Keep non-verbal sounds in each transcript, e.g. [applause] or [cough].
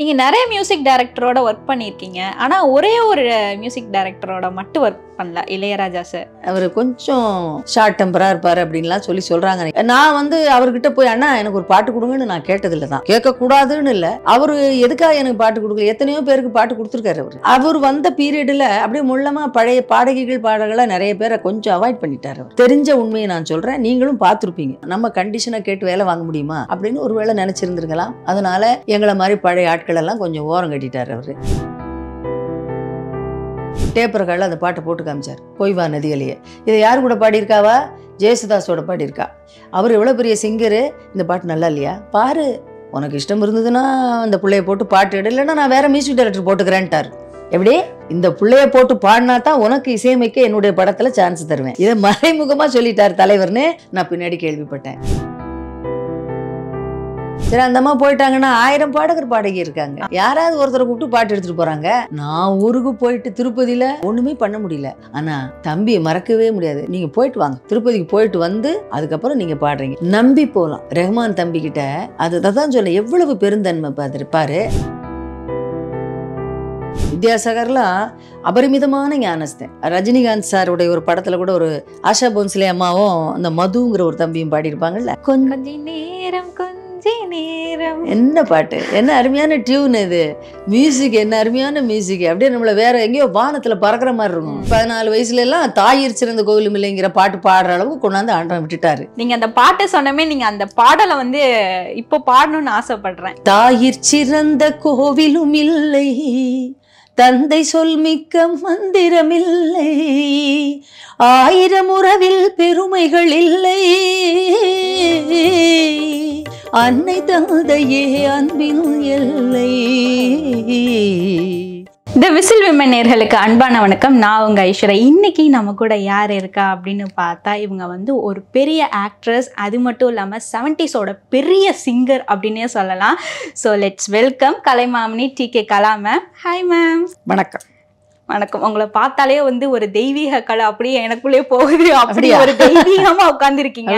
நீங்கள் நிறைய music டைரக்டரோட work பண்ணியிருக்கீங்க ஆனால் ஒரே ஒரு மியூசிக் டைரக்டரோட மட்டும் ஒர்க் பண்ணல இளையராஜா சார் அவர் கொஞ்சம் ஷார்ட் டெம்பரா இருப்பாரு அப்படின்லாம் சொல்லி சொல்றாங்க நான் வந்து அவர்கிட்ட போய் அண்ணா எனக்கு ஒரு பாட்டு கொடுங்கன்னு நான் கேட்டதில்ல தான் கேட்க கூடாதுன்னு இல்ல அவர் எதுக்காக எனக்கு பாட்டு கொடுக்கல எத்தனையோ பேருக்கு பாட்டு கொடுத்துருக்காரு அவர் அவர் வந்த பீரியட்ல அப்படியே முள்ளமா பழைய பாடகிகள் பாடல்களா நிறைய பேரை கொஞ்சம் அவாய்ட் பண்ணிட்டாரு அவர் தெரிஞ்ச உண்மையை நான் சொல்றேன் நீங்களும் பார்த்துருப்பீங்க நம்ம கண்டிஷனை கேட்டு வேலை வாங்க முடியுமா அப்படின்னு ஒருவேளை நினைச்சிருந்துருக்கலாம் அதனால எங்களை மாதிரி பழைய ஆட்கள் எல்லாம் கொஞ்சம் ஓரம் கட்டிட்டாரு அவரு ரெக்கார்டில் அந்த பாட்டை போட்டு காமிச்சார் கோய்வா நதிகளையே இதை யார் கூட பாடியிருக்காவா ஜெயசுதாஸோட பாடியிருக்கா அவர் எவ்வளோ பெரிய சிங்கரு இந்த பாட்டு நல்லா இல்லையா பாரு உனக்கு இஷ்டம் இருந்ததுன்னா அந்த பிள்ளைய போட்டு பாட்டு எடு இல்லைனா நான் வேற மியூசிக் டைரக்டர் போட்டுக்கிறேன்ட்டார் எப்படி இந்த பிள்ளைய போட்டு பாடினா தான் உனக்கு இசையமைக்க என்னுடைய படத்தில் சான்ஸ் தருவேன் இதை மறைமுகமாக சொல்லிட்டார் தலைவர்னு நான் பின்னாடி கேள்விப்பட்டேன் சரி அந்த அம்மா போயிட்டாங்கன்னா ஆயிரம் பாடகர் பாடகி இருக்காங்க யாராவது ஒருத்தரை கூப்பிட்டு பாட்டு எடுத்துட்டு போறாங்க நான் ஊருக்கு போயிட்டு திருப்பதியில ஒண்ணுமே பண்ண முடியல ஆனா தம்பியை மறக்கவே முடியாது நீங்க போயிட்டு வாங்க திருப்பதிக்கு போயிட்டு வந்து அதுக்கப்புறம் நீங்க பாடுறீங்க நம்பி போகலாம் ரஹ்மான் தம்பி கிட்ட அது அதான் சொல்ல எவ்வளவு பெருந்தன்மை பார்த்துருப்பாரு வித்யாசாகர்லாம் அபரிமிதமான ஞானஸ்தன் ரஜினிகாந்த் சாருடைய ஒரு படத்துல கூட ஒரு ஆஷா போன்சிலே அம்மாவும் அந்த மதுங்கிற ஒரு தம்பியும் பாடியிருப்பாங்கல்ல இருப்பாங்கல்ல நேரம் நேரம் என்ன பாட்டு என்ன அருமையான டியூன் இது மியூசிக் என்ன அருமையான மியூசிக் அப்படியே நம்மளை வேற எங்கேயோ வானத்தில் பறக்கிற மாதிரி இருக்கும் பதினாலு வயசுல எல்லாம் தாயிர் சிறந்த கோவிலும் இல்லைங்கிற பாட்டு பாடுற அளவுக்கு கொண்டாந்து ஆண்டம் விட்டுட்டாரு நீங்க அந்த பாட்டை சொன்னமே நீங்க அந்த பாடலை வந்து இப்போ பாடணும்னு ஆசைப்படுறேன் தாயிர் சிறந்த கோவிலும் இல்லை தந்தை சொல் மிக்க மந்திரமில்லை ஆயிரம் உறவில் பெருமைகள் இல்லை அன்னை தந்தையே அன்பின் எல்லை த விசில் விமன் நேர்களுக்கு அன்பான வணக்கம் நான் உங்கள் ஐஸ்வர்யா இன்றைக்கி நம்ம கூட யார் இருக்கா அப்படின்னு பார்த்தா இவங்க வந்து ஒரு பெரிய ஆக்ட்ரஸ் அது மட்டும் இல்லாமல் செவன்டிஸோட பெரிய சிங்கர் அப்படின்னே சொல்லலாம் so let's welcome Kalaimamani T K Kala ma'am hi ma'am வணக்கம் வணக்கம் உங்களை பார்த்தாலே வந்து ஒரு தெய்வீக கலை அப்படியே எனக்குள்ளே போகுது அப்படி ஒரு தெய்வீகமா உட்கார்ந்துருக்கீங்க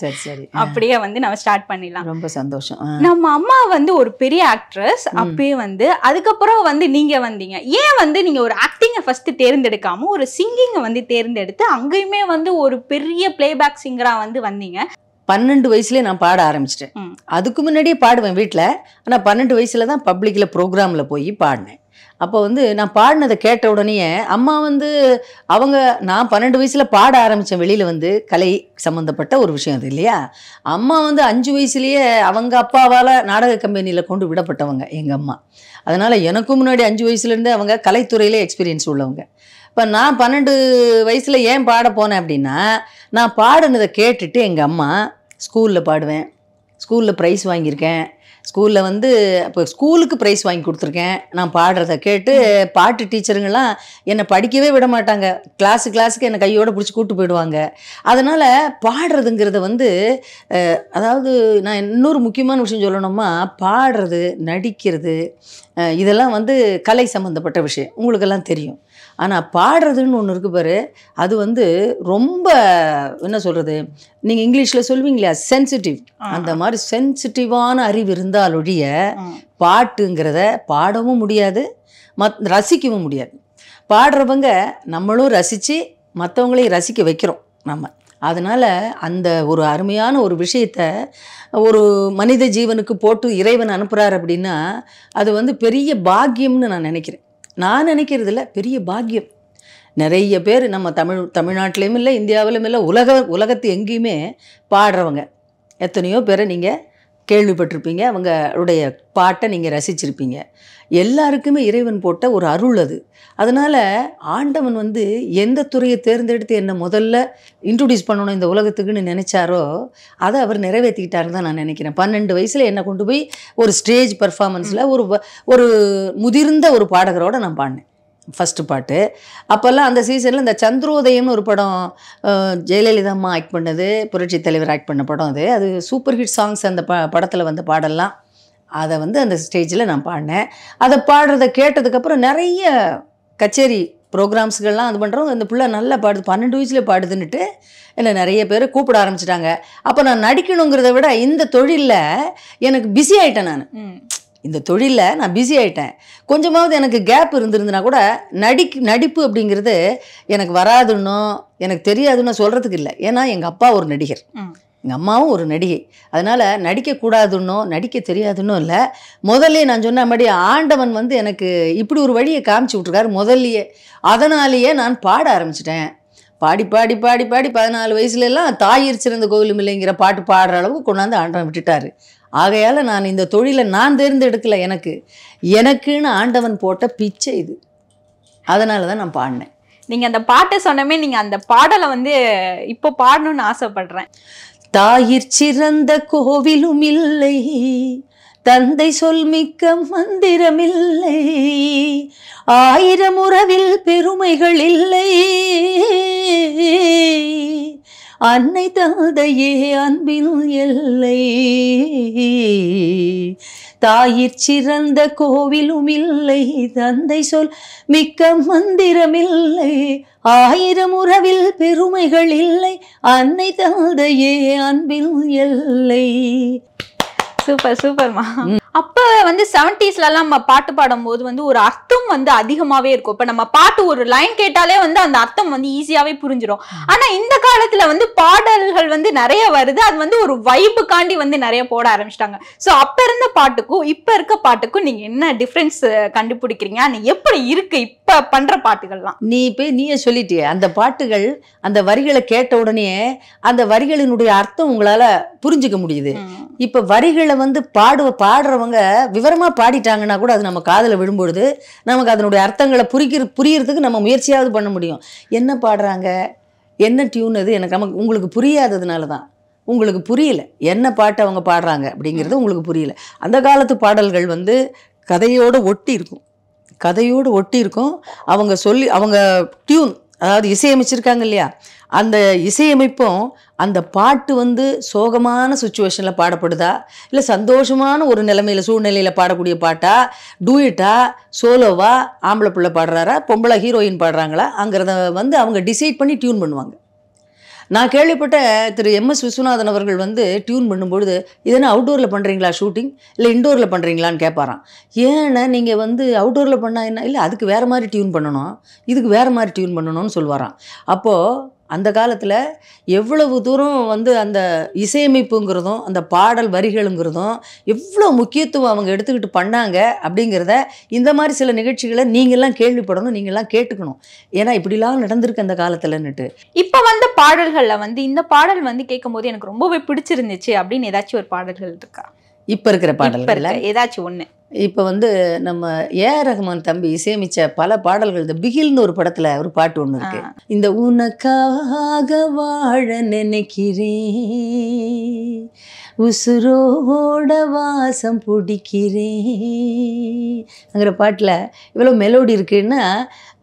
சரி சரி அப்படியே வந்து நம்ம ஸ்டார்ட் பண்ணிடலாம் ரொம்ப சந்தோஷம் நம்ம அம்மா வந்து ஒரு பெரிய ஆக்ட்ரஸ் அப்பயே வந்து அதுக்கப்புறம் வந்து நீங்க வந்தீங்க ஏன் வந்து நீங்க ஒரு ஆக்டிங்க ஃபர்ஸ்ட் தேர்ந்தெடுக்காம ஒரு சிங்கிங்கை வந்து தேர்ந்தெடுத்து அங்கேயுமே வந்து ஒரு பெரிய பிளேபேக் சிங்கரா வந்து வந்தீங்க பன்னெண்டு வயசுலேயே நான் பாட ஆரம்பிச்சிட்டேன் அதுக்கு முன்னாடியே பாடுவேன் வீட்டில் ஆனால் பன்னெண்டு வயசில் தான் பப்ளிக்கில் ப்ரோக்ராமில் போய் பாடினேன் அப்போ வந்து நான் பாடினதை கேட்ட உடனேயே அம்மா வந்து அவங்க நான் பன்னெண்டு வயசில் பாட ஆரம்பித்தேன் வெளியில் வந்து கலை சம்மந்தப்பட்ட ஒரு விஷயம் அது இல்லையா அம்மா வந்து அஞ்சு வயசுலேயே அவங்க அப்பாவால் நாடக கம்பெனியில் கொண்டு விடப்பட்டவங்க எங்கள் அம்மா அதனால் எனக்கும் முன்னாடி அஞ்சு வயசுலேருந்து அவங்க கலைத்துறையிலே எக்ஸ்பீரியன்ஸ் உள்ளவங்க இப்போ நான் பன்னெண்டு வயசில் ஏன் பாட போனேன் அப்படின்னா நான் பாடினதை கேட்டுட்டு எங்கள் அம்மா ஸ்கூலில் பாடுவேன் ஸ்கூலில் ப்ரைஸ் வாங்கியிருக்கேன் ஸ்கூலில் வந்து இப்போ ஸ்கூலுக்கு ப்ரைஸ் வாங்கி கொடுத்துருக்கேன் நான் பாடுறத கேட்டு பாட்டு டீச்சருங்கெல்லாம் என்னை படிக்கவே விட மாட்டாங்க கிளாஸு கிளாஸுக்கு என்னை கையோடு பிடிச்சி கூப்பிட்டு போயிடுவாங்க அதனால் பாடுறதுங்கிறத வந்து அதாவது நான் இன்னொரு முக்கியமான விஷயம் சொல்லணும்னா பாடுறது நடிக்கிறது இதெல்லாம் வந்து கலை சம்மந்தப்பட்ட விஷயம் உங்களுக்கெல்லாம் தெரியும் ஆனால் பாடுறதுன்னு ஒன்று இருக்குது பாரு அது வந்து ரொம்ப என்ன சொல்கிறது நீங்கள் இங்கிலீஷில் சொல்வீங்களா சென்சிட்டிவ் அந்த மாதிரி சென்சிட்டிவான அறிவு இருந்தால் ஒழிய பாட்டுங்கிறத பாடவும் முடியாது மத் ரசிக்கவும் முடியாது பாடுறவங்க நம்மளும் ரசித்து மற்றவங்களையும் ரசிக்க வைக்கிறோம் நம்ம அதனால் அந்த ஒரு அருமையான ஒரு விஷயத்த ஒரு மனித ஜீவனுக்கு போட்டு இறைவன் அனுப்புகிறார் அப்படின்னா அது வந்து பெரிய பாக்கியம்னு நான் நினைக்கிறேன் நான் நினைக்கிறதுல பெரிய பாக்கியம் நிறைய பேர் நம்ம தமிழ் தமிழ்நாட்டிலையும் இல்லை இந்தியாவிலும் இல்லை உலக உலகத்து எங்கேயுமே பாடுறவங்க எத்தனையோ பேரை நீங்கள் கேள்விப்பட்டிருப்பீங்க அவங்களுடைய பாட்டை நீங்கள் ரசிச்சிருப்பீங்க எல்லாருக்குமே இறைவன் போட்ட ஒரு அருள் அது அதனால் ஆண்டவன் வந்து எந்த துறையை தேர்ந்தெடுத்து என்னை முதல்ல இன்ட்ரடியூஸ் பண்ணணும் இந்த உலகத்துக்குன்னு நினச்சாரோ அதை அவர் நிறைவேற்றிக்கிட்டாருன்னு தான் நான் நினைக்கிறேன் பன்னெண்டு வயசில் என்னை கொண்டு போய் ஒரு ஸ்டேஜ் பர்ஃபாமன்ஸில் ஒரு ஒரு முதிர்ந்த ஒரு பாடகரோடு நான் பாடினேன் ஃபஸ்ட்டு பாட்டு அப்போல்லாம் அந்த சீசனில் இந்த சந்திரோதயம்னு ஒரு படம் ஜெயலலிதா அம்மா ஆக்ட் பண்ணது புரட்சி தலைவர் ஆக்ட் பண்ண படம் அது அது சூப்பர் ஹிட் சாங்ஸ் அந்த ப படத்தில் வந்த பாடெல்லாம் அதை வந்து அந்த ஸ்டேஜில் நான் பாடினேன் அதை பாடுறதை கேட்டதுக்கப்புறம் நிறைய கச்சேரி ப்ரோக்ராம்ஸ்கள்லாம் அது பண்ணுறோம் அந்த பிள்ளை நல்லா பாடுது பன்னெண்டு வயசில் பாடுதுன்னுட்டு என்னை நிறைய பேர் கூப்பிட ஆரம்பிச்சிட்டாங்க அப்போ நான் நடிக்கணுங்கிறத விட இந்த தொழிலில் எனக்கு பிஸி ஆகிட்டேன் நான் இந்த தொழிலில் நான் பிஸி ஆகிட்டேன் கொஞ்சமாவது எனக்கு கேப் இருந்திருந்தனா கூட நடிக் நடிப்பு அப்படிங்கிறது எனக்கு வராதுன்னோ எனக்கு தெரியாதுன்னு சொல்கிறதுக்கு இல்லை ஏன்னா எங்கள் அப்பா ஒரு நடிகர் எங்கள் அம்மாவும் ஒரு நடிகை அதனால் நடிக்கக்கூடாதுன்னோ நடிக்க தெரியாதுன்னோ இல்லை முதல்ல நான் சொன்ன மாதிரி ஆண்டவன் வந்து எனக்கு இப்படி ஒரு வழியை காமிச்சு விட்ருக்காரு முதல்லையே அதனாலேயே நான் பாட ஆரம்பிச்சிட்டேன் பாடி பாடி பாடி பாடி பதினாலு வயசுலலாம் தாயிர் சிறந்த கோவிலும் இல்லைங்கிற பாட்டு பாடுற அளவுக்கு கொண்டாந்து ஆண்டவன் விட்டுட்டார் ஆகையால் நான் இந்த தொழிலை நான் தேர்ந்தெடுக்கல எனக்கு எனக்குன்னு ஆண்டவன் போட்ட பிச்சை இது அதனால தான் நான் பாடினேன் நீங்கள் அந்த பாட்டை சொன்னமே நீங்கள் அந்த பாடலை வந்து இப்போ பாடணும்னு ஆசைப்படுறேன் தாயிற் சிறந்த கோவிலும் இல்லை தந்தை சொல் மிக்க மந்திரமில்லை ஆயிரம் உறவில் பெருமைகள் இல்லை அன்னை தாதையே அன்பின் எல்லை தாயிற் சிறந்த கோவிலும் இல்லை தந்தை சொல் மிக்க மந்திரமில்லை ஆயிரம் உறவில் பெருமைகள் இல்லை அன்னை தாதையே அன்பில் எல்லை சூப்பர் சூப்பர்மா அப்போ வந்து செவன்டீஸ்லலாம் நம்ம பாட்டு பாடும்போது வந்து ஒரு அர்த்தம் வந்து அதிகமாகவே இருக்கும் இப்போ நம்ம பாட்டு ஒரு லைன் கேட்டாலே வந்து அந்த அர்த்தம் வந்து ஈஸியாகவே புரிஞ்சிடும் ஆனால் இந்த காலத்தில் வந்து பாடல்கள் வந்து நிறைய வருது அது வந்து ஒரு வைப்புக்காண்டி வந்து நிறைய போட ஆரம்பிச்சிட்டாங்க ஸோ அப்போ இருந்த பாட்டுக்கும் இப்போ இருக்க பாட்டுக்கும் நீங்கள் என்ன டிஃப்ரென்ஸ் கண்டுபிடிக்கிறீங்க அது எப்படி இருக்கு இப்போ பண்ணுற பாட்டுகள்லாம் நீ இப்போ நீயே சொல்லிட்டியே அந்த பாட்டுகள் அந்த வரிகளை கேட்ட உடனே அந்த வரிகளினுடைய அர்த்தம் உங்களால் புரிஞ்சுக்க முடியுது இப்போ வரிகளை வந்து பாடுவ பாடுறவங்க விவரமாக பாடிட்டாங்கன்னா கூட அது நம்ம காதில் விழும்பொழுது நமக்கு அதனுடைய அர்த்தங்களை புரிக்கிற புரியறதுக்கு நம்ம முயற்சியாவது பண்ண முடியும் என்ன பாடுறாங்க என்ன டியூன் அது எனக்கு நமக்கு உங்களுக்கு புரியாததுனால தான் உங்களுக்கு புரியல என்ன பாட்டு அவங்க பாடுறாங்க அப்படிங்கிறது உங்களுக்கு புரியல அந்த காலத்து பாடல்கள் வந்து கதையோடு ஒட்டி இருக்கும் கதையோடு ஒட்டி இருக்கும் அவங்க சொல்லி அவங்க டியூன் அதாவது இசையமைச்சிருக்காங்க இல்லையா அந்த இசையமைப்பும் அந்த பாட்டு வந்து சோகமான சுச்சுவேஷனில் பாடப்படுதா இல்லை சந்தோஷமான ஒரு நிலைமையில் சூழ்நிலையில் பாடக்கூடிய பாட்டா டூயிட்டா சோலோவா ஆம்பளை பிள்ளை பாடுறாரா பொம்பளை ஹீரோயின் பாடுறாங்களா அங்கிறத வந்து அவங்க டிசைட் பண்ணி டியூன் பண்ணுவாங்க நான் கேள்விப்பட்ட திரு எம் எஸ் விஸ்வநாதன் அவர்கள் வந்து டியூன் பண்ணும்பொழுது இதென்ன அவுட்டோரில் பண்ணுறீங்களா ஷூட்டிங் இல்லை இண்டோரில் பண்ணுறீங்களான்னு கேட்பாரான் ஏன்னா நீங்கள் வந்து அவுட்டோரில் பண்ணால் என்ன இல்லை அதுக்கு வேறு மாதிரி டியூன் பண்ணணும் இதுக்கு வேறு மாதிரி டியூன் பண்ணணும்னு சொல்லுவாராம் அப்போது அந்த காலத்தில் எவ்வளவு தூரம் வந்து அந்த இசையமைப்புங்கிறதும் அந்த பாடல் வரிகளுங்கிறதும் எவ்வளோ முக்கியத்துவம் அவங்க எடுத்துக்கிட்டு பண்ணாங்க அப்படிங்கிறத இந்த மாதிரி சில நிகழ்ச்சிகளை நீங்கள்லாம் கேள்விப்படணும் நீங்கள்லாம் கேட்டுக்கணும் ஏன்னா இப்படிலாம் நடந்திருக்கு அந்த காலத்தில்ன்னுட்டு இப்போ வந்த பாடல்களில் வந்து இந்த பாடல் வந்து கேட்கும்போது எனக்கு ரொம்பவே பிடிச்சிருந்துச்சு அப்படின்னு ஏதாச்சும் ஒரு பாடல்கள் இருக்கா இப்போ இருக்கிற பாடல்கள் ஏதாச்சும் ஒன்று இப்போ வந்து நம்ம ஏ ரஹ்மான் தம்பி இசையமைச்ச பல பாடல்கள் இந்த பிகில்னு ஒரு படத்தில் ஒரு பாட்டு ஒன்று இருக்கு இந்த உனக்காக வாழ நினைக்கிறேன் உசுரோட வாசம் பிடிக்கிறேன் அங்கிற பாட்டில் இவ்வளோ மெலோடி இருக்குன்னா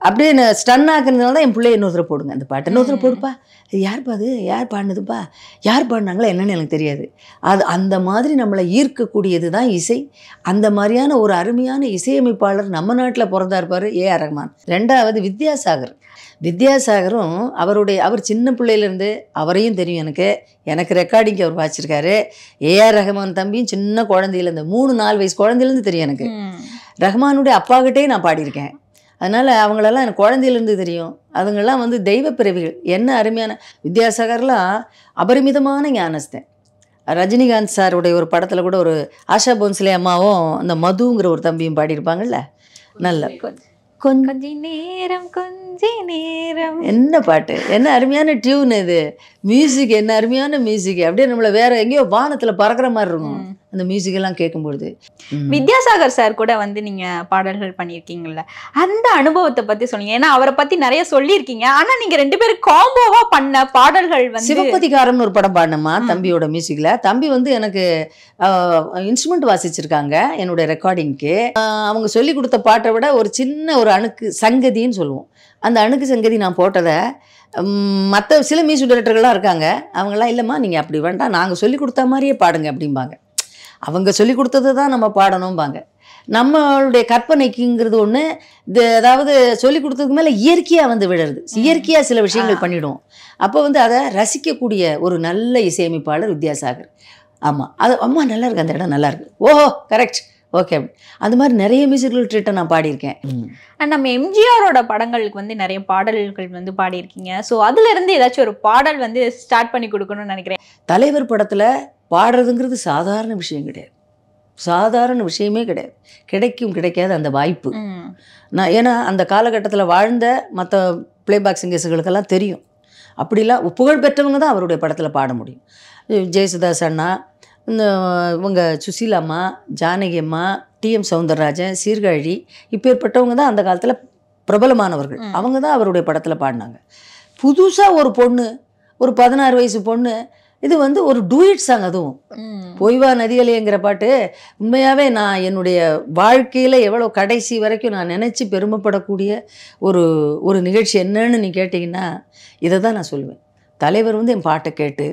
அப்படியே ஸ்டன் ஆகுறதுனால தான் என் பிள்ளைய இன்னொருத்தர போடுங்க அந்த பாட்டு இன்னொருத்தர போடுப்பா அது யார்ப்பா அது யார் பாடினதுப்பா யார் பாடினாங்களா என்னன்னு எனக்கு தெரியாது அது அந்த மாதிரி நம்மளை ஈர்க்கக்கூடியது தான் இசை அந்த மாதிரியான ஒரு அருமையான இசையமைப்பாளர் நம்ம நாட்டில் பிறந்தா இருப்பார் ஏ ஆர் ரஹ்மான் ரெண்டாவது வித்யாசாகர் வித்யாசாகரும் அவருடைய அவர் சின்ன பிள்ளையிலேருந்து அவரையும் தெரியும் எனக்கு எனக்கு ரெக்கார்டிங்க்கு அவர் வாச்சிருக்காரு ஆர் ரஹ்மான் தம்பியும் சின்ன குழந்தையிலேருந்து மூணு நாலு வயசு குழந்தையிலேருந்து தெரியும் எனக்கு ரஹ்மானுடைய அப்பாகிட்டே நான் பாடியிருக்கேன் அதனால் அவங்களெல்லாம் எனக்கு குழந்தையிலேருந்து தெரியும் அதுங்கெல்லாம் வந்து தெய்வ பிறவிகள் என்ன அருமையான வித்யாசாகர்லாம் அபரிமிதமான ஞானஸ்தன் ரஜினிகாந்த் சாருடைய ஒரு படத்தில் கூட ஒரு ஆஷா போன்ஸ்லே அம்மாவும் அந்த மதுங்கிற ஒரு தம்பியும் பாடியிருப்பாங்கல்ல நல்ல கொஞ்ச நேரம் கொஞ்ச நேரம் என்ன பாட்டு என்ன அருமையான டியூன் இது மியூசிக் என்ன அருமையான மியூசிக் அப்படியே நம்மளை வேற எங்கேயோ வானத்தில் பறக்கிற மாதிரி இருக்கும் அந்த மியூசிக் எல்லாம் கேட்கும்பொழுது வித்யாசாகர் சார் கூட வந்து நீங்க பாடல்கள் பண்ணியிருக்கீங்கல்ல அந்த அனுபவத்தை பத்தி சொன்னீங்க ஏன்னா அவரை பத்தி நிறைய சொல்லியிருக்கீங்க ஆனா நீங்க ரெண்டு பேரும் காம்போவா பண்ண பாடல்கள் வந்து சிவபதிகாரம்னு ஒரு படம் பாடினோமா தம்பியோட மியூசிக்ல தம்பி வந்து எனக்கு இன்ஸ்ட்ருமெண்ட் வாசிச்சிருக்காங்க என்னோட ரெக்கார்டிங்க்கு அவங்க சொல்லி கொடுத்த பாட்டை விட ஒரு சின்ன ஒரு அணுக்கு சங்கதின்னு சொல்லுவோம் அந்த அணுக்கு சங்கதி நான் போட்டதை மற்ற சில மியூசிக் டைரக்டர்கள்லாம் இருக்காங்க அவங்களாம் இல்லைம்மா நீங்கள் அப்படி வேண்டாம் நாங்கள் சொல்லி கொடுத்தா மாதிரியே பாடுங்க அப்படிம்பாங்க அவங்க சொல்லி கொடுத்தது தான் நம்ம பாடணும்பாங்க நம்மளுடைய கற்பனைக்குங்கிறது ஒன்று அதாவது சொல்லி கொடுத்ததுக்கு மேலே இயற்கையாக வந்து விடுறது இயற்கையாக சில விஷயங்கள் பண்ணிவிடுவோம் அப்போ வந்து அதை ரசிக்கக்கூடிய ஒரு நல்ல இசையமைப்பாளர் வித்யாசாகர் ஆமாம் அது அம்மா நல்லா இருக்கு அந்த இடம் நல்லா இருக்கு ஓஹோ கரெக்ட் ஓகே அது மாதிரி நிறைய மியூசிக்கல் ட்ரீட்டை நான் பாடியிருக்கேன் அண்ட் நம்ம எம்ஜிஆரோட படங்களுக்கு வந்து நிறைய பாடல்கள் வந்து பாடியிருக்கீங்க ஸோ அதுலேருந்து ஏதாச்சும் ஒரு பாடல் வந்து ஸ்டார்ட் பண்ணி கொடுக்கணும்னு நினைக்கிறேன் தலைவர் படத்தில் பாடுறதுங்கிறது சாதாரண விஷயம் கிடையாது சாதாரண விஷயமே கிடையாது கிடைக்கும் கிடைக்காது அந்த வாய்ப்பு நான் ஏன்னா அந்த காலகட்டத்தில் வாழ்ந்த மற்ற பிளேபேக் சிங்கர்ஸுகளுக்கெல்லாம் தெரியும் அப்படிலாம் புகழ் பெற்றவங்க தான் அவருடைய படத்தில் பாட முடியும் ஜெயசுதாஸ் அண்ணா இந்த இவங்க அம்மா ஜானகி அம்மா டிஎம் சவுந்தரராஜன் சீர்காழி இப்பேற்பட்டவங்க தான் அந்த காலத்தில் பிரபலமானவர்கள் அவங்க தான் அவருடைய படத்தில் பாடினாங்க புதுசாக ஒரு பொண்ணு ஒரு பதினாறு வயசு பொண்ணு இது வந்து ஒரு டூயிட் சாங் அதுவும் பொய்வா நதியலைங்கிற பாட்டு உண்மையாகவே நான் என்னுடைய வாழ்க்கையில் எவ்வளோ கடைசி வரைக்கும் நான் நினச்சி பெருமைப்படக்கூடிய ஒரு ஒரு நிகழ்ச்சி என்னன்னு நீ கேட்டிங்கன்னா இதை தான் நான் சொல்லுவேன் தலைவர் வந்து என் பாட்டை கேட்டு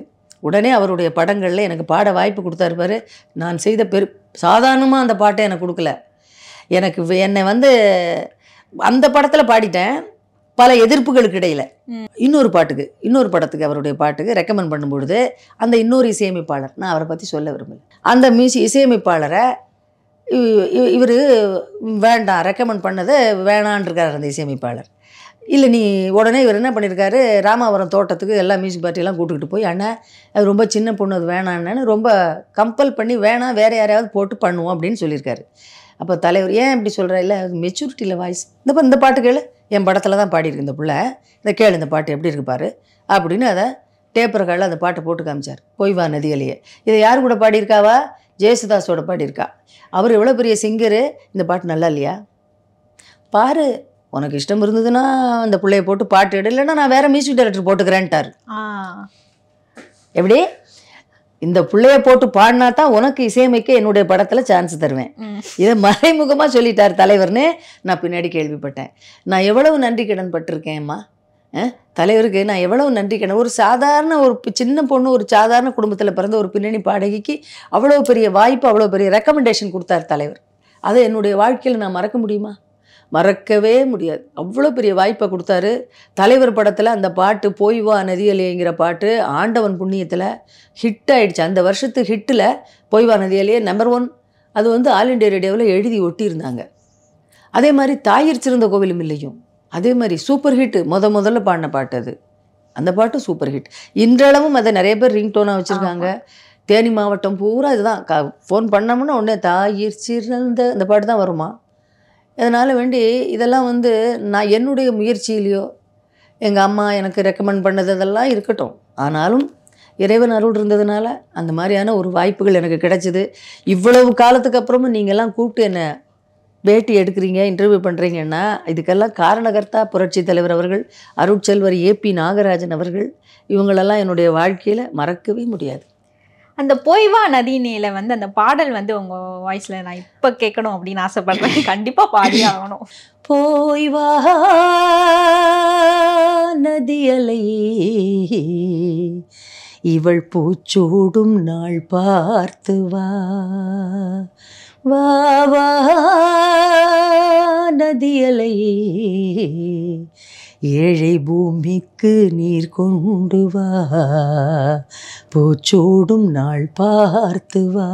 உடனே அவருடைய படங்களில் எனக்கு பாட வாய்ப்பு கொடுத்தாருப்பார் நான் செய்த பெரு சாதாரணமாக அந்த பாட்டை எனக்கு கொடுக்கல எனக்கு என்னை வந்து அந்த படத்தில் பாடிட்டேன் பல எதிர்ப்புகளுக்கு இடையில் இன்னொரு பாட்டுக்கு இன்னொரு படத்துக்கு அவருடைய பாட்டுக்கு ரெக்கமெண்ட் பண்ணும்பொழுது அந்த இன்னொரு இசையமைப்பாளர் நான் அவரை பற்றி சொல்ல விரும்புகிறேன் அந்த மியூசி இசையமைப்பாளரை இவர் வேண்டாம் ரெக்கமெண்ட் பண்ணதை வேணான்ருக்கார் அந்த இசையமைப்பாளர் இல்லை நீ உடனே இவர் என்ன பண்ணியிருக்காரு ராமாவரம் தோட்டத்துக்கு எல்லா மியூசிக் பார்ட்டியெல்லாம் கூட்டுக்கிட்டு போய் அண்ணா அது ரொம்ப சின்ன பொண்ணு அது வேணான்னு ரொம்ப கம்பல் பண்ணி வேணாம் வேறு யாரையாவது போட்டு பண்ணுவோம் அப்படின்னு சொல்லியிருக்காரு அப்போ தலைவர் ஏன் இப்படி சொல்கிறா இல்லை மெச்சூரிட்டியில் வாய்ஸ் இந்த இந்த பாட்டு கேளு என் படத்தில் தான் பாடியிருக்கு இந்த பிள்ளை இந்த கேளு இந்த பாட்டு எப்படி இருக்குப்பார் அப்படின்னு அதை டேப்பர்களில் அந்த பாட்டை போட்டு காமிச்சார் பொய்வா நதிகளையே இதை யார் கூட பாடியிருக்காவா ஜெயசுதாஸோட பாடியிருக்கா அவர் எவ்வளோ பெரிய சிங்கரு இந்த பாட்டு நல்லா இல்லையா பாரு உனக்கு இஷ்டம் இருந்ததுன்னா அந்த பிள்ளைய போட்டு பாட்டு எடு இல்லைன்னா நான் வேறு மியூசிக் டைரக்டர் போட்டுக்கிறேன்ட்டார் எப்படி இந்த பிள்ளைய போட்டு பாடினா தான் உனக்கு இசையமைக்க என்னுடைய படத்தில் சான்ஸ் தருவேன் இதை மறைமுகமாக சொல்லிட்டார் தலைவர்னு நான் பின்னாடி கேள்விப்பட்டேன் நான் எவ்வளவு நன்றி கடன் பட்டிருக்கேன்ம்மா தலைவருக்கு நான் எவ்வளவு நன்றி கடன் ஒரு சாதாரண ஒரு சின்ன பொண்ணு ஒரு சாதாரண குடும்பத்தில் பிறந்த ஒரு பின்னணி பாடகிக்கு அவ்வளோ பெரிய வாய்ப்பு அவ்வளோ பெரிய ரெக்கமெண்டேஷன் கொடுத்தார் தலைவர் அதை என்னுடைய வாழ்க்கையில் நான் மறக்க முடியுமா மறக்கவே முடியாது அவ்வளோ பெரிய வாய்ப்பை கொடுத்தாரு தலைவர் படத்தில் அந்த பாட்டு போய் வா நதியலேங்கிற பாட்டு ஆண்டவன் புண்ணியத்தில் ஹிட் ஆகிடுச்சு அந்த வருஷத்து ஹிட்டில் போய் வா நதியலே நம்பர் ஒன் அது வந்து ஆல் இண்டியா ரேடியோவில் எழுதி ஒட்டியிருந்தாங்க அதே மாதிரி தாயிர் சிறந்த கோவிலும் இல்லையும் அதே மாதிரி சூப்பர் ஹிட் முத முதல்ல பாடின பாட்டு அது அந்த பாட்டு சூப்பர் ஹிட் இன்றளவும் அதை நிறைய பேர் ரிங் டோனாக வச்சுருக்காங்க தேனி மாவட்டம் பூரா இதுதான் க ஃபோன் பண்ணோம்னா உடனே தாயிர் சிறந்த அந்த பாட்டு தான் வருமா அதனால் வேண்டி இதெல்லாம் வந்து நான் என்னுடைய முயற்சியிலையோ எங்கள் அம்மா எனக்கு ரெக்கமெண்ட் பண்ணது இதெல்லாம் இருக்கட்டும் ஆனாலும் இறைவன் அருள் இருந்ததுனால அந்த மாதிரியான ஒரு வாய்ப்புகள் எனக்கு கிடைச்சிது இவ்வளவு காலத்துக்கு அப்புறமும் நீங்கள்லாம் கூப்பிட்டு என்னை பேட்டி எடுக்கிறீங்க இன்டர்வியூ பண்ணுறீங்கன்னா இதுக்கெல்லாம் காரணகர்த்தா புரட்சி தலைவர் அவர்கள் அருட்செல்வர் ஏபி நாகராஜன் அவர்கள் இவங்களெல்லாம் என்னுடைய வாழ்க்கையில் மறக்கவே முடியாது அந்த பொய்வா நதிநீல வந்து அந்த பாடல் வந்து உங்க வாய்ஸ்ல நான் இப்ப கேட்கணும் அப்படின்னு ஆசைப்படுறேன் [laughs] கண்டிப்பா பாடி ஆகணும் போய்வா நதியலை இவள் பூச்சூடும் நாள் பார்த்து வா வா நதியலை ஏழை பூமிக்கு நீர் கொண்டு வா பூச்சோடும் நாள் பார்த்து வா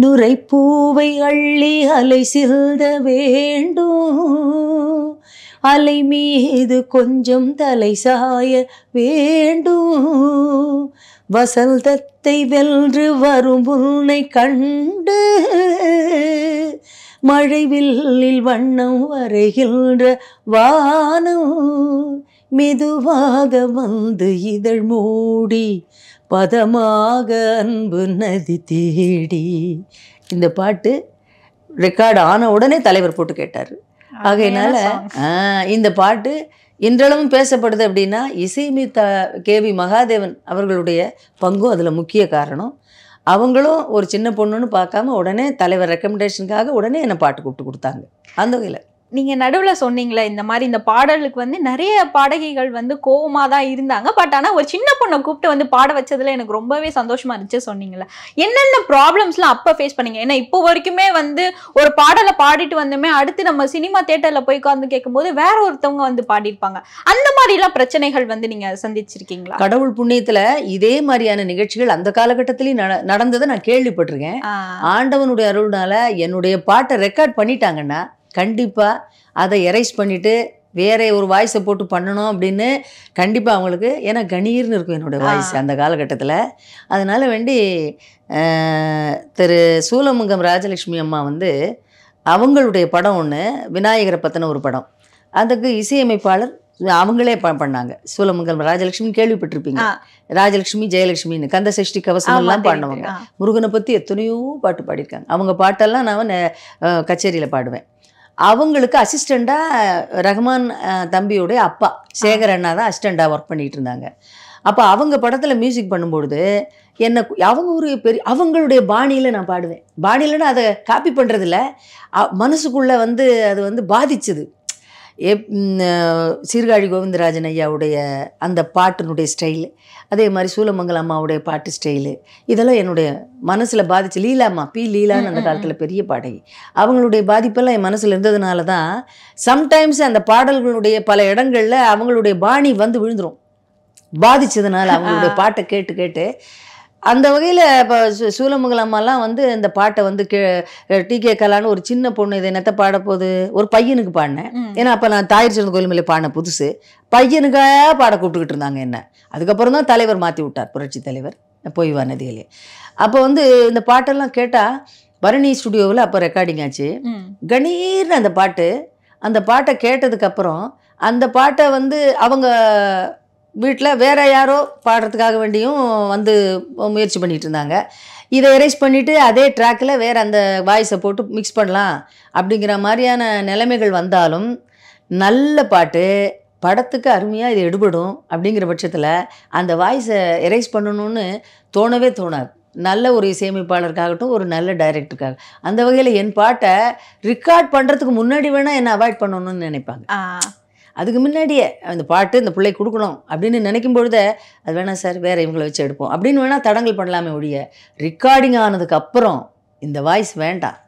நுரை பூவை அள்ளி அலை சில்த வேண்டும் அலை மீது கொஞ்சம் தலை சாய வேண்டும் வசந்தத்தை வென்று வரும் உன்னை கண்டு மழைவில்லில் வண்ணம் வரைகின்ற வானம் மெதுவாக வந்து இதழ் மூடி பதமாக அன்பு நதி தேடி இந்த பாட்டு ரெக்கார்டு ஆன உடனே தலைவர் போட்டு கேட்டார் ஆகையினால இந்த பாட்டு இன்றளவும் பேசப்படுது அப்படின்னா இசைமி த கே வி மகாதேவன் அவர்களுடைய பங்கும் அதில் முக்கிய காரணம் அவங்களும் ஒரு சின்ன பொண்ணுன்னு பார்க்காம உடனே தலைவர் ரெக்கமெண்டேஷனுக்காக உடனே என்னை பாட்டு கூப்பிட்டு கொடுத்தாங்க அந்த வகையில் நீங்கள் நடுவில் சொன்னீங்களே இந்த மாதிரி இந்த பாடலுக்கு வந்து நிறைய பாடகைகள் வந்து கோவமாக தான் இருந்தாங்க பட் ஆனால் ஒரு சின்ன பொண்ணை கூப்பிட்டு வந்து பாட வச்சதில் எனக்கு ரொம்பவே சந்தோஷமாக இருந்துச்சு சொன்னீங்களே என்னென்ன ப்ராப்ளம்ஸ்லாம் அப்போ ஃபேஸ் பண்ணீங்க ஏன்னா இப்போ வரைக்குமே வந்து ஒரு பாடலை பாடிட்டு வந்தோமே அடுத்து நம்ம சினிமா தேட்டரில் போய் உட்காந்து கேட்கும்போது வேற ஒருத்தவங்க வந்து பாடியிருப்பாங்க அந்த மாதிரிலாம் பிரச்சனைகள் வந்து நீங்கள் சந்திச்சிருக்கீங்களா கடவுள் புண்ணியத்தில் இதே மாதிரியான நிகழ்ச்சிகள் அந்த காலகட்டத்திலையும் நடந்ததை நான் கேள்விப்பட்டிருக்கேன் ஆண்டவனுடைய அருள்னால என்னுடைய பாட்டை ரெக்கார்ட் பண்ணிட்டாங்கன்னா கண்டிப்பாக அதை எரைஸ் பண்ணிவிட்டு வேற ஒரு வாய்ஸை போட்டு பண்ணணும் அப்படின்னு கண்டிப்பாக அவங்களுக்கு ஏன்னா கணீர்னு இருக்கும் என்னுடைய வாய்ஸ் அந்த காலகட்டத்தில் அதனால் வேண்டி திரு சூலமுங்கம் ராஜலட்சுமி அம்மா வந்து அவங்களுடைய படம் ஒன்று விநாயகரை பற்றின ஒரு படம் அதுக்கு இசையமைப்பாளர் அவங்களே பண்ணாங்க சூலமங்கலம் ராஜலட்சுமி கேள்விப்பட்டிருப்பீங்க ராஜலட்சுமி ஜெயலட்சுமின்னு கந்த சஷ்டி கவசம் எல்லாம் பாடினவங்க முருகனை பற்றி எத்தனையோ பாட்டு பாடியிருக்காங்க அவங்க பாட்டெல்லாம் நான் கச்சேரியில் பாடுவேன் அவங்களுக்கு அசிஸ்டண்ட்டாக ரஹ்மான் தம்பியோடைய அப்பா சேகர் அண்ணா தான் அசிஸ்டண்ட்டாக ஒர்க் பண்ணிகிட்டு இருந்தாங்க அப்போ அவங்க படத்தில் மியூசிக் பண்ணும்பொழுது என்னை அவங்க ஒரு பெரிய அவங்களுடைய பாணியில் நான் பாடுவேன் பாணியில்னா அதை காப்பி பண்ணுறதில்ல மனசுக்குள்ளே வந்து அது வந்து பாதித்தது எப் சீர்காழி கோவிந்தராஜன் ஐயாவுடைய அந்த பாட்டினுடைய ஸ்டைலு அதே மாதிரி சூலமங்கலம் அம்மாவுடைய பாட்டு ஸ்டைலு இதெல்லாம் என்னுடைய மனசில் பாதிச்சு லீலாம்மா பி லீலான்னு அந்த காலத்தில் பெரிய பாடகி அவங்களுடைய பாதிப்பெல்லாம் என் மனசில் இருந்ததுனால தான் சம்டைம்ஸ் அந்த பாடல்களுடைய பல இடங்களில் அவங்களுடைய பாணி வந்து விழுந்துடும் பாதிச்சதுனால அவங்களுடைய பாட்டை கேட்டு கேட்டு அந்த வகையில் இப்போ சூலமங்கலம்மாலாம் வந்து இந்த பாட்டை வந்து கே டி கே கலான்னு ஒரு சின்ன பொண்ணு இதை என்னத்தை பாடப்போகுது ஒரு பையனுக்கு பாடினேன் ஏன்னா அப்போ நான் தாயிர் சிறந்த மேலே பாடின புதுசு பையனுக்காக பாட கூப்பிட்டுக்கிட்டு இருந்தாங்க என்ன அதுக்கப்புறம் தான் தலைவர் மாற்றி விட்டார் புரட்சி தலைவர் பொய்வா நதிகளே அப்போ வந்து இந்த பாட்டெல்லாம் கேட்டால் பரணி ஸ்டுடியோவில் அப்போ ரெக்கார்டிங் ஆச்சு கணீர்னு அந்த பாட்டு அந்த பாட்டை கேட்டதுக்கப்புறம் அந்த பாட்டை வந்து அவங்க வீட்டில் வேறு யாரோ பாடுறதுக்காக வேண்டியும் வந்து முயற்சி பண்ணிகிட்டு இருந்தாங்க இதை எரேஸ் பண்ணிவிட்டு அதே ட்ராக்கில் வேறு அந்த வாய்ஸை போட்டு மிக்ஸ் பண்ணலாம் அப்படிங்கிற மாதிரியான நிலைமைகள் வந்தாலும் நல்ல பாட்டு படத்துக்கு அருமையாக இது எடுபடும் அப்படிங்கிற பட்சத்தில் அந்த வாய்ஸை எரேஸ் பண்ணணும்னு தோணவே தோணாது நல்ல ஒரு இசையமைப்பாளருக்காகட்டும் ஒரு நல்ல டைரக்டருக்காக அந்த வகையில் என் பாட்டை ரிக்கார்ட் பண்ணுறதுக்கு முன்னாடி வேணால் என்னை அவாய்ட் பண்ணணும்னு நினைப்பாங்க அதுக்கு முன்னாடியே அந்த பாட்டு இந்த பிள்ளை கொடுக்கணும் அப்படின்னு நினைக்கும் பொழுது அது வேணாம் சார் வேறு இவங்களை வச்சு எடுப்போம் அப்படின்னு வேணால் தடங்கள் பண்ணலாமே ஒழிய ரெக்கார்டிங் ஆனதுக்கு அப்புறம் இந்த வாய்ஸ் வேண்டாம்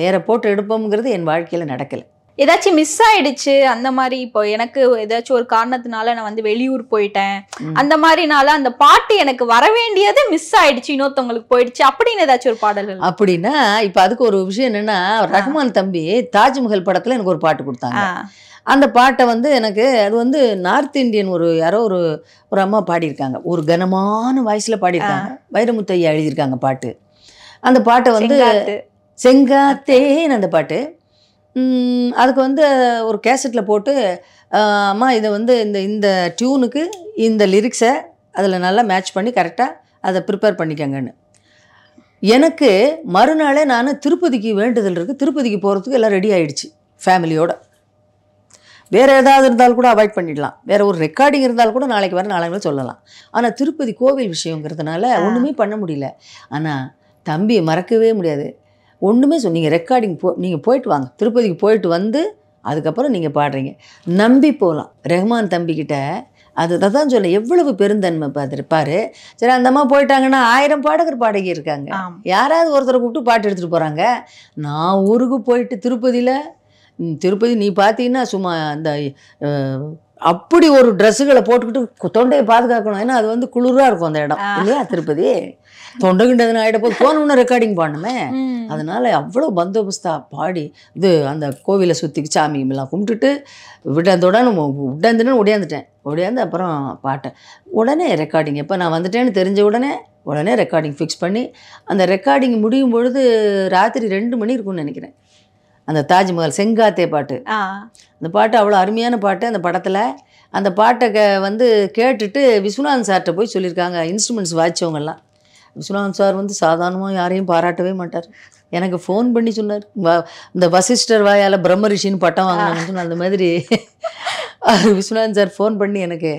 வேற போட்டு எடுப்போம்ங்கிறது என் வாழ்க்கையில் நடக்கலை ஏதாச்சும் மிஸ் ஆயிடுச்சு அந்த மாதிரி இப்போ எனக்கு ஏதாச்சும் ஒரு காரணத்தினால நான் வந்து வெளியூர் போயிட்டேன் அந்த மாதிரினால அந்த பாட்டு எனக்கு வர வேண்டியது மிஸ் ஆயிடுச்சு இன்னொருத்தவங்களுக்கு போயிடுச்சு அப்படின்னு ஏதாச்சும் ஒரு பாடல் அப்படின்னா இப்போ அதுக்கு ஒரு விஷயம் என்னன்னா ரஹ்மான் தம்பி தாஜ்மஹல் படத்துல எனக்கு ஒரு பாட்டு கொடுத்தாங்க அந்த பாட்டை வந்து எனக்கு அது வந்து நார்த் இந்தியன் ஒரு யாரோ ஒரு ஒரு அம்மா பாடியிருக்காங்க ஒரு கனமான வாய்ஸில் பாடியிருக்காங்க வைரமுத்தையா எழுதியிருக்காங்க பாட்டு அந்த பாட்டை வந்து செங்காத்தேன்னு அந்த பாட்டு அதுக்கு வந்து ஒரு கேசட்டில் போட்டு அம்மா இதை வந்து இந்த இந்த டியூனுக்கு இந்த லிரிக்ஸை அதில் நல்லா மேட்ச் பண்ணி கரெக்டாக அதை ப்ரிப்பேர் பண்ணிக்கங்கன்னு எனக்கு மறுநாளே நான் திருப்பதிக்கு வேண்டுதல் இருக்குது திருப்பதிக்கு போகிறதுக்கு எல்லாம் ரெடி ஆகிடுச்சு ஃபேமிலியோடு வேறு ஏதாவது இருந்தாலும் கூட அவாய்ட் பண்ணிடலாம் வேறு ஒரு ரெக்கார்டிங் இருந்தால் கூட நாளைக்கு வர நாளைக்கு சொல்லலாம் ஆனால் திருப்பதி கோவில் விஷயங்கிறதுனால ஒன்றுமே பண்ண முடியல ஆனால் தம்பியை மறக்கவே முடியாது ஒன்றுமே சொல் நீங்கள் ரெக்கார்டிங் போ நீங்கள் போயிட்டு வாங்க திருப்பதிக்கு போயிட்டு வந்து அதுக்கப்புறம் நீங்கள் பாடுறீங்க நம்பி போகலாம் ரெஹ்மான் தம்பிக்கிட்ட அது தான் சொல்ல எவ்வளவு பெருந்தன்மை பார்த்துருப்பாரு சரி அந்த அம்மா போயிட்டாங்கன்னா ஆயிரம் பாடகர் பாடகி இருக்காங்க யாராவது ஒருத்தரை கூப்பிட்டு பாட்டு எடுத்துகிட்டு போகிறாங்க நான் ஊருக்கு போயிட்டு திருப்பதியில் திருப்பதி நீ பார்த்தீங்கன்னா சும்மா அந்த அப்படி ஒரு ட்ரெஸ்ஸுகளை போட்டுக்கிட்டு தொண்டையை பாதுகாக்கணும் ஏன்னா அது வந்து குளிராக இருக்கும் அந்த இடம் இல்லையா திருப்பதி தொண்டை கிண்டதுன்னு ஆகிட போது ஒன்று ரெக்கார்டிங் பண்ணுமே அதனால் அவ்வளோ பந்தோபஸ்தா பாடி இது அந்த கோவிலை சுற்றி சாமி எல்லாம் கும்பிட்டுட்டு உடனே உடாந்துன்னு ஒடியாந்துட்டேன் ஒடியாந்து அப்புறம் பாட்டேன் உடனே ரெக்கார்டிங் எப்போ நான் வந்துட்டேன்னு தெரிஞ்ச உடனே உடனே ரெக்கார்டிங் ஃபிக்ஸ் பண்ணி அந்த ரெக்கார்டிங் முடியும் பொழுது ராத்திரி ரெண்டு மணி இருக்கும்னு நினைக்கிறேன் அந்த தாஜ்மஹால் செங்காத்தே பாட்டு அந்த பாட்டு அவ்வளோ அருமையான பாட்டு அந்த படத்தில் அந்த பாட்டை க வந்து கேட்டுட்டு விஸ்வநாதன் சார்கிட்ட போய் சொல்லியிருக்காங்க இன்ஸ்ட்ருமெண்ட்ஸ் வாய்ச்சவங்கெல்லாம் விஸ்வநாதன் சார் வந்து சாதாரணமாக யாரையும் பாராட்டவே மாட்டார் எனக்கு ஃபோன் பண்ணி சொன்னார் இந்த வசிஷ்டர் வாயால் பிரம்ம ரிஷின்னு பட்டம் வாங்கினான்னு சொன்ன அந்த மாதிரி விஸ்வநாதன் சார் ஃபோன் பண்ணி எனக்கு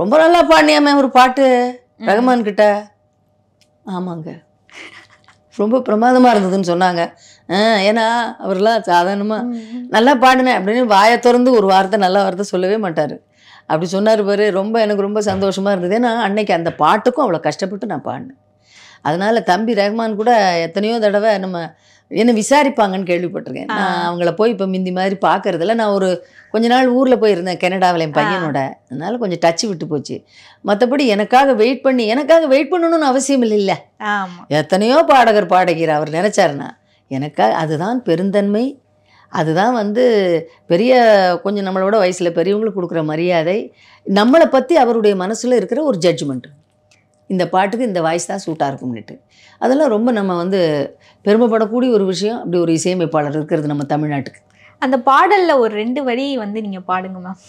ரொம்ப நல்லா பாடினியாமே ஒரு பாட்டு ரகுமான் கிட்ட ஆமாங்க ரொம்ப பிரமாதமாக இருந்ததுன்னு சொன்னாங்க ஏன்னா அவர்லாம் சாதாரணமாக நல்லா பாடினேன் அப்படின்னு வாயை திறந்து ஒரு வார்த்தை நல்ல வார்த்தை சொல்லவே மாட்டார் அப்படி சொன்னார் பாரு ரொம்ப எனக்கு ரொம்ப சந்தோஷமாக இருந்தது ஏன்னா அன்னைக்கு அந்த பாட்டுக்கும் அவ்வளோ கஷ்டப்பட்டு நான் பாடினேன் அதனால் தம்பி ரஹ்மான் கூட எத்தனையோ தடவை நம்ம என்ன விசாரிப்பாங்கன்னு கேள்விப்பட்டிருக்கேன் நான் அவங்கள போய் இப்போ மிந்தி மாதிரி பார்க்கறதுல நான் ஒரு கொஞ்ச நாள் ஊரில் போயிருந்தேன் கனடாவில் என் பையனோட அதனால கொஞ்சம் டச்சு விட்டு போச்சு மற்றபடி எனக்காக வெயிட் பண்ணி எனக்காக வெயிட் பண்ணணும்னு அவசியம் இல்லை எத்தனையோ பாடகர் பாடகிற அவர் நினச்சாருன்னா எனக்கு அதுதான் பெருந்தன்மை அதுதான் வந்து பெரிய கொஞ்சம் நம்மளோட வயசில் பெரியவங்களுக்கு கொடுக்குற மரியாதை நம்மளை பற்றி அவருடைய மனசில் இருக்கிற ஒரு ஜட்ஜ்மெண்ட்டு இந்த பாட்டுக்கு இந்த வாய்ஸ் தான் சூட்டாக இருக்கும்னுட்டு அதெல்லாம் ரொம்ப நம்ம வந்து பெருமைப்படக்கூடிய ஒரு விஷயம் அப்படி ஒரு இசையமைப்பாளர் இருக்கிறது நம்ம தமிழ்நாட்டுக்கு அந்த பாடலில் ஒரு ரெண்டு வரி வந்து நீங்கள் பாடுங்க மேம்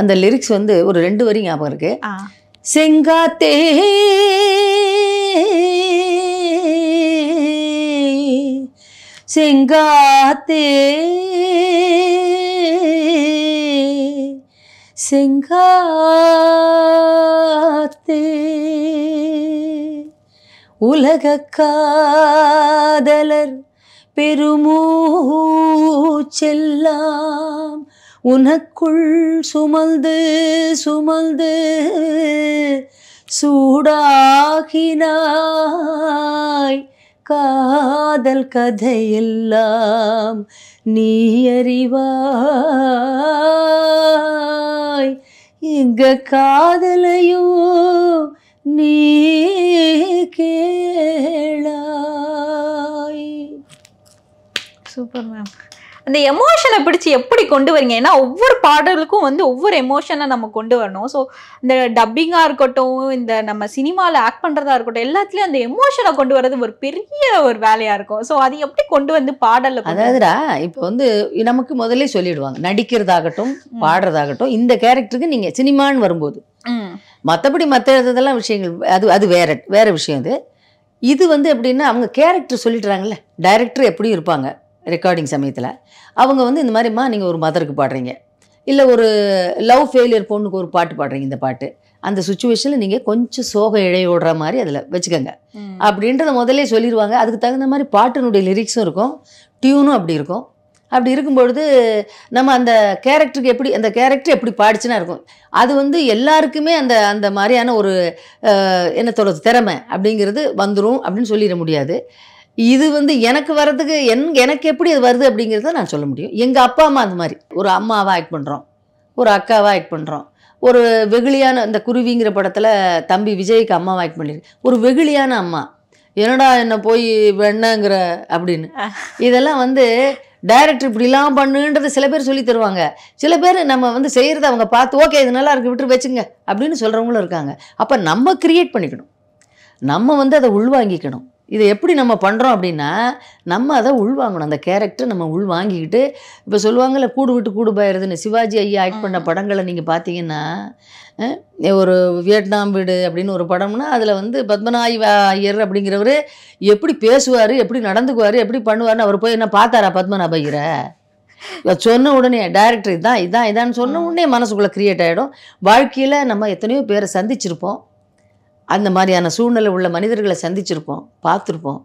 அந்த லிரிக்ஸ் வந்து ஒரு ரெண்டு வரி ஞாபகம் இருக்குது செங்காத்தே செங்காத்தே செங்காத்தே உலக காதலர் பெருமூச்செல்லாம் உனக்குள் சுமந்து சுமந்து சூடாகினாய் காதல் கதையெல்லாம் நீ அறிவாய் இங்க காதலையோ நீ கேளாய் சூப்பர் மேம் அந்த எமோஷனை பிடிச்சி எப்படி கொண்டு வரீங்க ஏன்னா ஒவ்வொரு பாடலுக்கும் வந்து ஒவ்வொரு எமோஷனை நம்ம கொண்டு வரணும் ஸோ இந்த டப்பிங்காக இருக்கட்டும் இந்த நம்ம சினிமாவில் ஆக்ட் பண்ணுறதா இருக்கட்டும் எல்லாத்துலேயும் அந்த எமோஷனை கொண்டு வர்றது ஒரு பெரிய ஒரு வேலையாக இருக்கும் ஸோ அது எப்படி கொண்டு வந்து பாடலில் அதாவதுடா இப்போ வந்து நமக்கு முதலே சொல்லிடுவாங்க நடிக்கிறதாகட்டும் பாடுறதாகட்டும் இந்த கேரக்டருக்கு நீங்கள் சினிமான்னு வரும்போது மற்றபடி மற்ற இதெல்லாம் விஷயங்கள் அது அது வேற வேற விஷயம் அது இது வந்து எப்படின்னா அவங்க கேரக்டர் சொல்லிடுறாங்கல்ல டைரக்டர் எப்படி இருப்பாங்க ரெக்கார்டிங் சமயத்தில் அவங்க வந்து இந்த மாதிரிம்மா நீங்கள் ஒரு மதருக்கு பாடுறீங்க இல்லை ஒரு லவ் ஃபெயிலியர் பொண்ணுக்கு ஒரு பாட்டு பாடுறீங்க இந்த பாட்டு அந்த சுச்சுவேஷனில் நீங்கள் கொஞ்சம் சோக இழையோடுற மாதிரி அதில் வச்சுக்கோங்க அப்படின்றத முதலே சொல்லிடுவாங்க அதுக்கு தகுந்த மாதிரி பாட்டினுடைய லிரிக்ஸும் இருக்கும் டியூனும் அப்படி இருக்கும் அப்படி இருக்கும்பொழுது நம்ம அந்த கேரக்டருக்கு எப்படி அந்த கேரக்டர் எப்படி பாடிச்சுன்னா இருக்கும் அது வந்து எல்லாருக்குமே அந்த அந்த மாதிரியான ஒரு என்ன சொல்கிறது திறமை அப்படிங்கிறது வந்துடும் அப்படின்னு சொல்லிட முடியாது இது வந்து எனக்கு வர்றதுக்கு என் எனக்கு எப்படி இது வருது அப்படிங்கிறத நான் சொல்ல முடியும் எங்கள் அப்பா அம்மா அந்த மாதிரி ஒரு அம்மாவாக ஆக்ட் பண்ணுறோம் ஒரு அக்காவாக ஆக்ட் பண்ணுறோம் ஒரு வெகுளியான இந்த குருவிங்கிற படத்தில் தம்பி விஜய்க்கு அம்மாவாக ஆக்ட் பண்ணியிருக்கு ஒரு வெகுளியான அம்மா என்னடா என்னை போய் வெண்ணங்கிற அப்படின்னு இதெல்லாம் வந்து டைரக்டர் இப்படிலாம் பண்ணுன்றது சில பேர் சொல்லி தருவாங்க சில பேர் நம்ம வந்து செய்கிறத அவங்க பார்த்து ஓகே இது நல்லா இருக்குது விட்டு வச்சுங்க அப்படின்னு சொல்கிறவங்களும் இருக்காங்க அப்போ நம்ம க்ரியேட் பண்ணிக்கணும் நம்ம வந்து அதை உள்வாங்கிக்கணும் இதை எப்படி நம்ம பண்ணுறோம் அப்படின்னா நம்ம அதை உள்வாங்கணும் அந்த கேரக்டர் நம்ம உள்வாங்கிக்கிட்டு இப்போ சொல்லுவாங்கள்ல கூடு விட்டு கூடு பாயிருதுன்னு சிவாஜி ஐயா ஆக்ட் பண்ண படங்களை நீங்கள் பார்த்தீங்கன்னா ஒரு வியட்நாம் வீடு அப்படின்னு ஒரு படம்னா அதில் வந்து பத்மநாய் ஐயர் அப்படிங்கிறவர் எப்படி பேசுவார் எப்படி நடந்துக்குவார் எப்படி பண்ணுவார்னு அவர் போய் என்ன பார்த்தாரா பத்மநாப ஐயரை சொன்ன உடனே டைரக்டர் இதான் இதான் இதான்னு சொன்ன உடனே மனசுக்குள்ளே க்ரியேட் ஆகிடும் வாழ்க்கையில் நம்ம எத்தனையோ பேரை சந்திச்சிருப்போம் அந்த மாதிரியான சூழ்நிலை உள்ள மனிதர்களை சந்திச்சிருப்போம் பார்த்துருப்போம்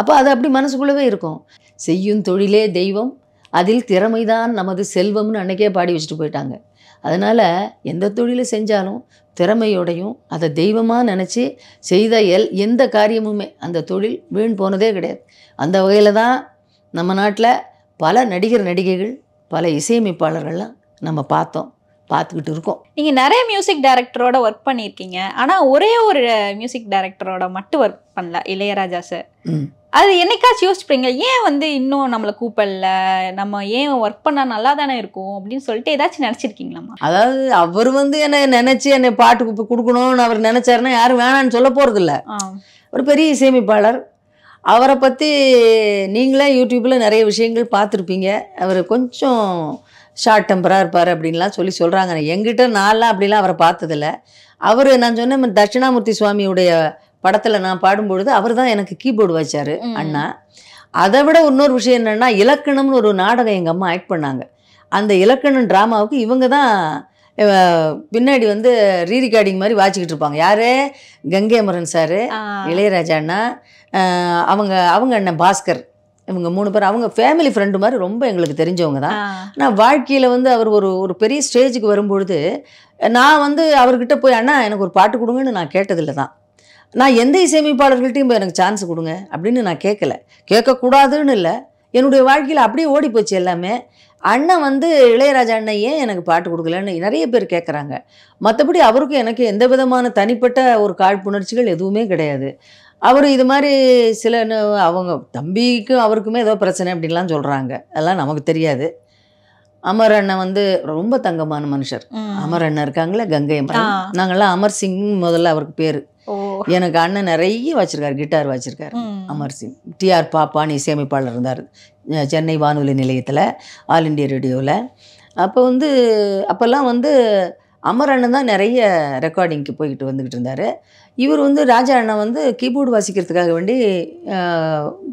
அப்போ அது அப்படி மனசுக்குள்ளவே இருக்கும் செய்யும் தொழிலே தெய்வம் அதில் திறமைதான் நமது செல்வம்னு அன்றைக்கே பாடி வச்சுட்டு போயிட்டாங்க அதனால் எந்த தொழிலை செஞ்சாலும் திறமையோடையும் அதை தெய்வமாக நினச்சி செய்த எல் எந்த காரியமுமே அந்த தொழில் வீண் போனதே கிடையாது அந்த வகையில் தான் நம்ம நாட்டில் பல நடிகர் நடிகைகள் பல இசையமைப்பாளர்கள்லாம் நம்ம பார்த்தோம் பார்த்துக்கிட்டு இருக்கோம் நீங்கள் நிறைய மியூசிக் டைரக்டரோட ஒர்க் பண்ணியிருக்கீங்க ஆனால் ஒரே ஒரு மியூசிக் டைரக்டரோட மட்டும் ஒர்க் பண்ணல இளையராஜா சார் அது என்னைக்காச்சும் யோசிச்சுப்பீங்க ஏன் வந்து இன்னும் நம்மளை கூப்பிடல நம்ம ஏன் ஒர்க் பண்ணால் நல்லா தானே இருக்கும் அப்படின்னு சொல்லிட்டு ஏதாச்சும் நினச்சிருக்கீங்களா அதாவது அவர் வந்து என்னை நினச்சி என்னை பாட்டு கொடுக்கணும்னு அவர் நினச்சாருன்னா யாரும் வேணான்னு சொல்ல போகிறதில்ல ஒரு பெரிய இசையமைப்பாளர் அவரை பற்றி நீங்களே யூடியூப்பில் நிறைய விஷயங்கள் பார்த்துருப்பீங்க அவர் கொஞ்சம் ஷார்ட் டெம்பராக இருப்பார் அப்படின்லாம் சொல்லி சொல்கிறாங்க எங்கிட்ட நான்லாம் அப்படிலாம் அவரை பார்த்ததில்ல அவர் நான் சொன்ன தட்சிணாமூர்த்தி சுவாமியுடைய படத்தில் நான் பாடும்பொழுது அவர் தான் எனக்கு கீபோர்டு வச்சார் அண்ணா அதை விட இன்னொரு விஷயம் என்னென்னா இலக்கணம்னு ஒரு நாடகம் எங்கள் அம்மா ஆக்ட் பண்ணாங்க அந்த இலக்கணம் ட்ராமாவுக்கு இவங்க தான் பின்னாடி வந்து ரீ ரிகார்டிங் மாதிரி வாச்சிக்கிட்டு இருப்பாங்க யார் கங்கை அமரன் சார் இளையராஜா அண்ணா அவங்க அவங்க அண்ணன் பாஸ்கர் இவங்க மூணு பேர் அவங்க ஃபேமிலி ஃப்ரெண்டு மாதிரி ரொம்ப எங்களுக்கு தெரிஞ்சவங்க தான் ஆனால் வாழ்க்கையில் வந்து அவர் ஒரு ஒரு பெரிய ஸ்டேஜுக்கு வரும்பொழுது நான் வந்து அவர்கிட்ட போய் அண்ணா எனக்கு ஒரு பாட்டு கொடுங்கன்னு நான் கேட்டதில்ல தான் நான் எந்த இசையமைப்பாளர்கள்ட்டையும் போய் எனக்கு சான்ஸ் கொடுங்க அப்படின்னு நான் கேட்கல கேட்கக்கூடாதுன்னு இல்லை என்னுடைய வாழ்க்கையில் அப்படியே ஓடி போச்சு எல்லாமே அண்ணன் வந்து இளையராஜா அண்ணன் ஏன் எனக்கு பாட்டு கொடுக்கலன்னு நிறைய பேர் கேட்குறாங்க மற்றபடி அவருக்கும் எனக்கு எந்த விதமான தனிப்பட்ட ஒரு காழ்ப்புணர்ச்சிகள் எதுவுமே கிடையாது அவர் இது மாதிரி சில அவங்க தம்பிக்கும் அவருக்குமே ஏதோ பிரச்சனை அப்படின்லாம் சொல்கிறாங்க அதெல்லாம் நமக்கு தெரியாது அமர் அண்ணன் வந்து ரொம்ப தங்கமான மனுஷர் அமர் அண்ணன் இருக்காங்களே கங்கை அம்மா நாங்கள்லாம் அமர் சிங் முதல்ல அவருக்கு பேர் எனக்கு அண்ணன் நிறைய வச்சிருக்காரு கிட்டார் வச்சிருக்காரு அமர் சிங் டிஆர் பாப்பான்னு இசையமைப்பாளர் இருந்தார் சென்னை வானொலி நிலையத்தில் ஆல் இண்டியா ரேடியோவில் அப்போ வந்து அப்போல்லாம் வந்து அமர் அண்ணன் தான் நிறைய ரெக்கார்டிங்க்கு போய்கிட்டு வந்துக்கிட்டு இருந்தார் இவர் வந்து ராஜா அண்ணன் வந்து கீபோர்டு வாசிக்கிறதுக்காக வேண்டி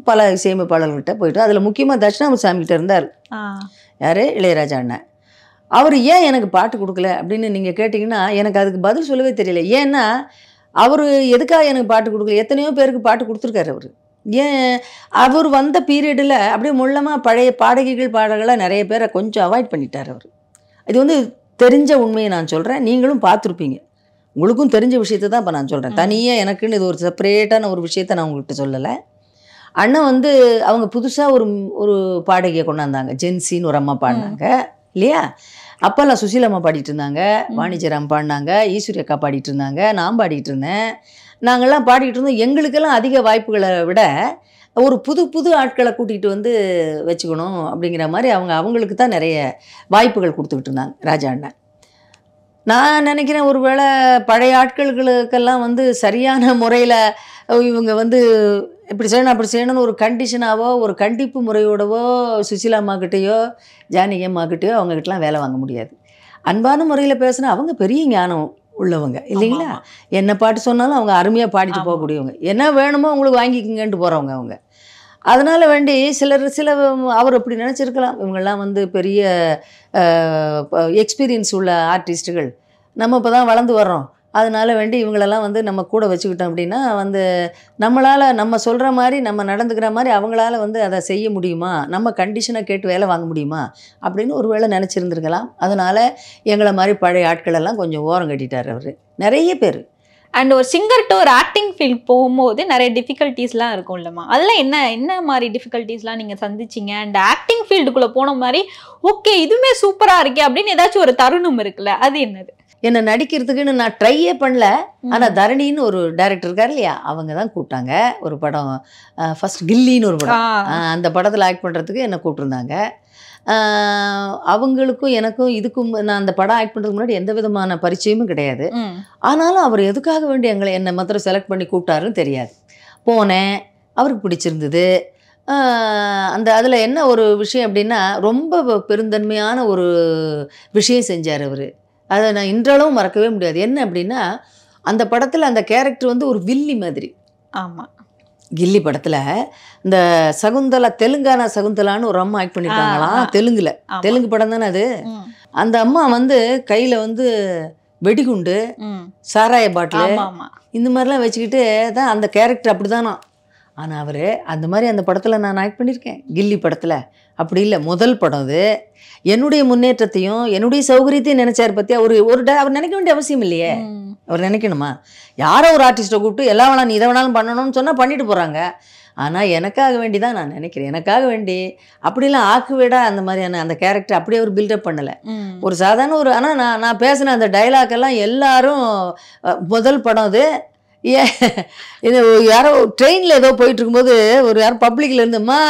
பல இசையமைப்பாளர்கள்ட்ட போயிட்டு அதில் முக்கியமாக தட்சிணாமசாமிகிட்ட இருந்தார் யார் இளையராஜா அண்ணன் அவர் ஏன் எனக்கு பாட்டு கொடுக்கல அப்படின்னு நீங்கள் கேட்டிங்கன்னா எனக்கு அதுக்கு பதில் சொல்லவே தெரியல ஏன்னா அவர் எதுக்காக எனக்கு பாட்டு கொடுக்கல எத்தனையோ பேருக்கு பாட்டு கொடுத்துருக்காரு அவர் ஏன் அவர் வந்த பீரியடில் அப்படியே முள்ளமாக பழைய பாடகிகள் பாடல்களாக நிறைய பேரை கொஞ்சம் அவாய்ட் பண்ணிட்டார் அவர் இது வந்து தெரிஞ்ச உண்மையை நான் சொல்கிறேன் நீங்களும் பார்த்துருப்பீங்க உங்களுக்கும் தெரிஞ்ச விஷயத்தை தான் இப்போ நான் சொல்கிறேன் தனியாக எனக்குன்னு இது ஒரு செப்பரேட்டான ஒரு விஷயத்த நான் உங்கள்கிட்ட சொல்லலை அண்ணன் வந்து அவங்க புதுசாக ஒரு ஒரு பாடகையை கொண்டாந்தாங்க ஜென்சின்னு ஒரு அம்மா பாடினாங்க இல்லையா அப்பெல்லாம் அம்மா பாடிட்டு இருந்தாங்க வாணிஜராம் பாடினாங்க ஈஸ்வரி அக்கா பாடிட்டு இருந்தாங்க நான் பாடிட்டு இருந்தேன் நாங்கள்லாம் பாடிக்கிட்டு இருந்தோம் எங்களுக்கெல்லாம் அதிக வாய்ப்புகளை விட ஒரு புது புது ஆட்களை கூட்டிகிட்டு வந்து வச்சுக்கணும் அப்படிங்கிற மாதிரி அவங்க அவங்களுக்கு தான் நிறைய வாய்ப்புகள் கொடுத்துக்கிட்டு இருந்தாங்க ராஜா அண்ணன் நான் நினைக்கிறேன் ஒருவேளை பழைய ஆட்களுக்கெல்லாம் வந்து சரியான முறையில் இவங்க வந்து இப்படி செய்யணும் அப்படி செய்யணும்னு ஒரு கண்டிஷனாவோ ஒரு கண்டிப்பு முறையோடவோ சுசிலா அம்மாக்கிட்டேயோ ஜானகி அம்மாக்கிட்டேயோ அவங்கக்கிட்டலாம் வேலை வாங்க முடியாது அன்பான முறையில் பேசினா அவங்க பெரிய ஞானம் உள்ளவங்க இல்லைங்களா என்ன பாட்டு சொன்னாலும் அவங்க அருமையாக பாடிட்டு போகக்கூடியவங்க என்ன வேணுமோ அவங்களுக்கு வாங்கிக்கங்கன்ட்டு போகிறவங்க அவங்க அதனால் வேண்டி சிலர் சில அவர் அப்படி நினச்சிருக்கலாம் இவங்கெல்லாம் வந்து பெரிய எக்ஸ்பீரியன்ஸ் உள்ள ஆர்டிஸ்ட்டுகள் நம்ம இப்போ தான் வளர்ந்து வர்றோம் அதனால வேண்டி இவங்களெல்லாம் வந்து நம்ம கூட வச்சுக்கிட்டோம் அப்படின்னா வந்து நம்மளால் நம்ம சொல்கிற மாதிரி நம்ம நடந்துக்கிற மாதிரி அவங்களால வந்து அதை செய்ய முடியுமா நம்ம கண்டிஷனை கேட்டு வேலை வாங்க முடியுமா அப்படின்னு ஒரு வேளை நினச்சிருந்துருக்கலாம் அதனால் எங்களை மாதிரி பழைய ஆட்களெல்லாம் கொஞ்சம் ஓரம் கட்டிட்டார் அவர் நிறைய பேர் அண்ட் ஒரு சிங்கர் டு ஒரு ஆக்டிங் ஃபீல்ட் போகும்போது நிறைய டிஃபிகல்ட்டிஸ்லாம் இருக்கும் இல்லைம்மா அதெல்லாம் என்ன என்ன மாதிரி டிஃபிகல்ட்டிஸ்லாம் நீங்கள் சந்திச்சிங்க அண்ட் ஆக்டிங் ஃபீல்டுக்குள்ளே போன மாதிரி ஓகே இதுவுமே சூப்பராக இருக்கே அப்படின்னு ஏதாச்சும் ஒரு தருணம் இருக்குல்ல அது என்னது என்னை நடிக்கிறதுக்குன்னு நான் ட்ரையே பண்ணல ஆனால் தரணின்னு ஒரு டேரக்டர் இருக்கார் இல்லையா அவங்க தான் கூப்பிட்டாங்க ஒரு படம் ஃபர்ஸ்ட் கில்லின்னு ஒரு படம் அந்த படத்தில் ஆக்ட் பண்ணுறதுக்கு என்னை கூப்பிட்டுருந்தாங்க அவங்களுக்கும் எனக்கும் இதுக்கும் நான் அந்த படம் ஆக்ட் பண்ணுறதுக்கு முன்னாடி எந்த விதமான பரிச்சயமும் கிடையாது ஆனாலும் அவர் எதுக்காக வேண்டி எங்களை என்னை மாத்திரம் செலக்ட் பண்ணி கூப்பிட்டாருன்னு தெரியாது போனேன் அவருக்கு பிடிச்சிருந்தது அந்த அதில் என்ன ஒரு விஷயம் அப்படின்னா ரொம்ப பெருந்தன்மையான ஒரு விஷயம் செஞ்சார் அவர் அதை நான் இன்றளவும் மறக்கவே முடியாது என்ன அப்படின்னா அந்த படத்தில் அந்த கேரக்டர் வந்து ஒரு வில்லி மாதிரி ஆமாம் கில்லி படத்தில் இந்த சகுந்தலா தெலுங்கானா சகுந்தலான்னு ஒரு அம்மா ஆக்ட் பண்ணியிருக்காங்களாம் தெலுங்குல தெலுங்கு படம் தானே அது அந்த அம்மா வந்து கையில் வந்து வெடிகுண்டு சாராய பாட்டில் இந்த மாதிரிலாம் வச்சுக்கிட்டு தான் அந்த கேரக்டர் அப்படி தானா ஆனால் அவர் அந்த மாதிரி அந்த படத்தில் நான் ஆக்ட் பண்ணியிருக்கேன் கில்லி படத்தில் அப்படி இல்லை முதல் படம் அது என்னுடைய முன்னேற்றத்தையும் என்னுடைய சௌகரியத்தையும் நினச்சார் பற்றி அவர் ஒரு அவர் நினைக்க வேண்டிய அவசியம் இல்லையே அவர் நினைக்கணுமா யாரோ ஒரு ஆர்டிஸ்ட்டை கூப்பிட்டு எல்லாம் வேணாலும் இதை வேணாலும் பண்ணணும்னு சொன்னால் பண்ணிட்டு போகிறாங்க ஆனால் எனக்காக வேண்டி தான் நான் நினைக்கிறேன் எனக்காக வேண்டி அப்படிலாம் ஆக்குவேடா அந்த மாதிரியான அந்த கேரக்டர் அப்படியே ஒரு பில்டப் பண்ணலை ஒரு சாதாரண ஒரு ஆனால் நான் நான் பேசின அந்த டைலாக் எல்லாம் எல்லாரும் முதல் படம் அது ஏன் இது யாரோ ட்ரெயினில் ஏதோ போயிட்டு இருக்கும்போது ஒரு யாரும் பப்ளிக்கில் இருந்தம்மா